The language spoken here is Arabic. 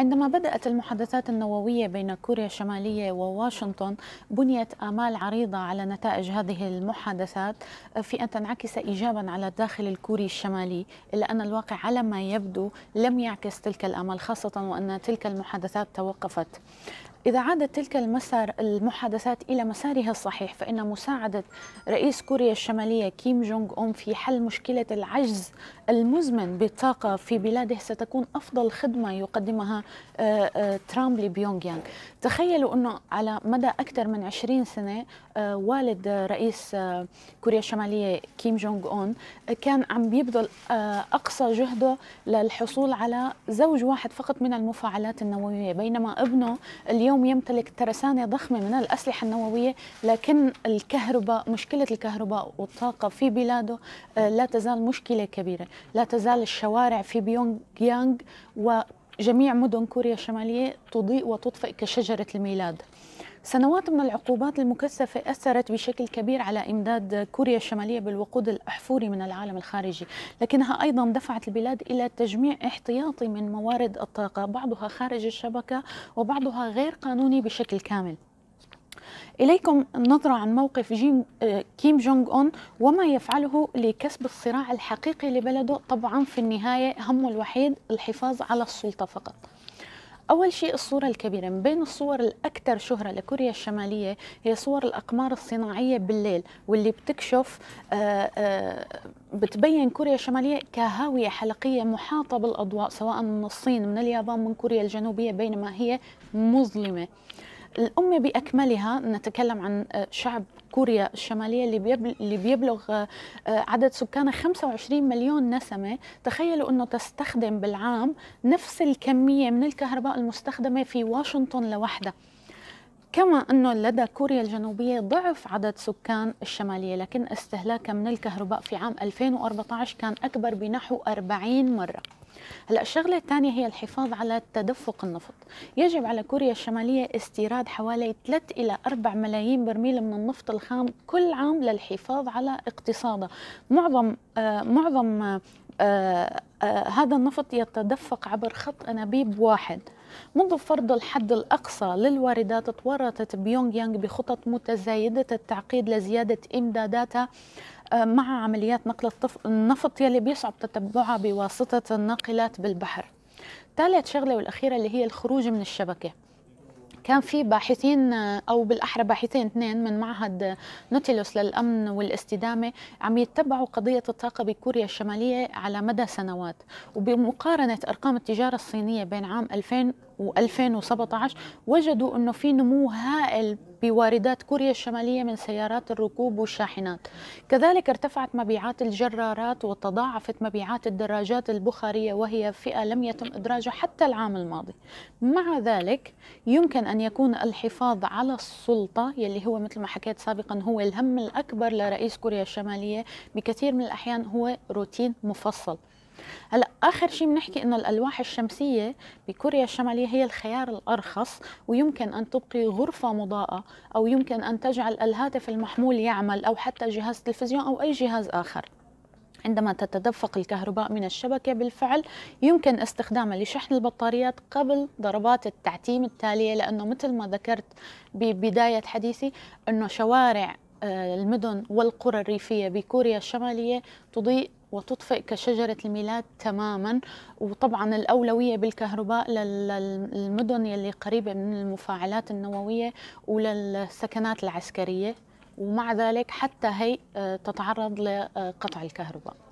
عندما بدأت المحادثات النووية بين كوريا الشمالية وواشنطن بنيت آمال عريضة على نتائج هذه المحادثات آه، في أن تنعكس إيجابا على الداخل الكوري الشمالي إلا أن الواقع على ما يبدو لم يعكس تلك الآمال خاصة وأن تلك المحادثات توقفت إذا عادت تلك المسار المحادثات إلى مسارها الصحيح فإن مساعدة رئيس كوريا الشمالية كيم جونغ أون في حل مشكلة العجز المزمن بالطاقة في بلاده ستكون أفضل خدمة يقدمها آه، آه، ترامب لبيونغ يانغ تخيلوا أنه على مدى أكثر من 20 سنة آه، والد رئيس كوريا الشمالية كيم جونغ أون كان عم بيبذل أقصى جهده للحصول على زوج واحد فقط من المفاعلات النووية بينما ابنه اليوم يمتلك ترسانة ضخمة من الأسلحة النووية لكن الكهرباء مشكلة الكهرباء والطاقة في بلاده لا تزال مشكلة كبيرة لا تزال الشوارع في بيونغ يانغ جميع مدن كوريا الشمالية تضيء وتطفئ كشجرة الميلاد سنوات من العقوبات المكثفة أثرت بشكل كبير على إمداد كوريا الشمالية بالوقود الأحفوري من العالم الخارجي لكنها أيضا دفعت البلاد إلى تجميع احتياطي من موارد الطاقة بعضها خارج الشبكة وبعضها غير قانوني بشكل كامل إليكم نظرة عن موقف جيم آه، كيم جونغ أون وما يفعله لكسب الصراع الحقيقي لبلده طبعا في النهاية همه الوحيد الحفاظ على السلطة فقط أول شيء الصورة الكبيرة من بين الصور الأكثر شهرة لكوريا الشمالية هي صور الأقمار الصناعية بالليل واللي بتكشف آه، آه، بتبين كوريا الشمالية كهاوية حلقية محاطة بالأضواء سواء من الصين من اليابان من كوريا الجنوبية بينما هي مظلمة الأمة بأكملها نتكلم عن آه، شعب كوريا الشمالية اللي بيبلغ آه، آه، عدد سكانه 25 مليون نسمة تخيلوا أنه تستخدم بالعام نفس الكمية من الكهرباء المستخدمة في واشنطن لوحدها كما أنه لدى كوريا الجنوبية ضعف عدد سكان الشمالية لكن استهلاكها من الكهرباء في عام 2014 كان أكبر بنحو 40 مرة هلا الشغله الثانيه هي الحفاظ على تدفق النفط يجب على كوريا الشماليه استيراد حوالي 3 الى 4 ملايين برميل من النفط الخام كل عام للحفاظ على اقتصادها معظم آه معظم آه، آه، آه، هذا النفط يتدفق عبر خط أنابيب واحد منذ فرض الحد الأقصى للواردات تورطت بيونغ يانغ بخطط متزايدة التعقيد لزيادة إمداداتها آه، مع عمليات نقل النفط يلي بيصعب تتبعها بواسطة الناقلات بالبحر ثالث شغلة والأخيرة اللي هي الخروج من الشبكة كان في باحثين او بالاحرى باحثين اثنين من معهد نوتيلوس للامن والاستدامه عم يتبعوا قضيه الطاقه بكوريا الشماليه على مدى سنوات وبمقارنه ارقام التجاره الصينيه بين عام 2000 و2017 وجدوا انه في نمو هائل بواردات كوريا الشمالية من سيارات الركوب والشاحنات كذلك ارتفعت مبيعات الجرارات وتضاعفت مبيعات الدراجات البخارية وهي فئة لم يتم إدراجها حتى العام الماضي مع ذلك يمكن أن يكون الحفاظ على السلطة يلي هو مثل ما حكيت سابقا هو الهم الأكبر لرئيس كوريا الشمالية بكثير من الأحيان هو روتين مفصل هلا اخر شيء بنحكي انه الالواح الشمسيه بكوريا الشماليه هي الخيار الارخص ويمكن ان تبقي غرفه مضاءه او يمكن ان تجعل الهاتف المحمول يعمل او حتى جهاز تلفزيون او اي جهاز اخر عندما تتدفق الكهرباء من الشبكة بالفعل يمكن استخدامها لشحن البطاريات قبل ضربات التعتيم التالية لأنه مثل ما ذكرت ببداية حديثي أنه شوارع آه، المدن والقرى الريفية بكوريا الشمالية تضيء وتطفئ كشجرة الميلاد تماما وطبعا الأولوية بالكهرباء للمدن اللي قريبة من المفاعلات النووية وللسكنات العسكرية ومع ذلك حتى هي آه، تتعرض لقطع الكهرباء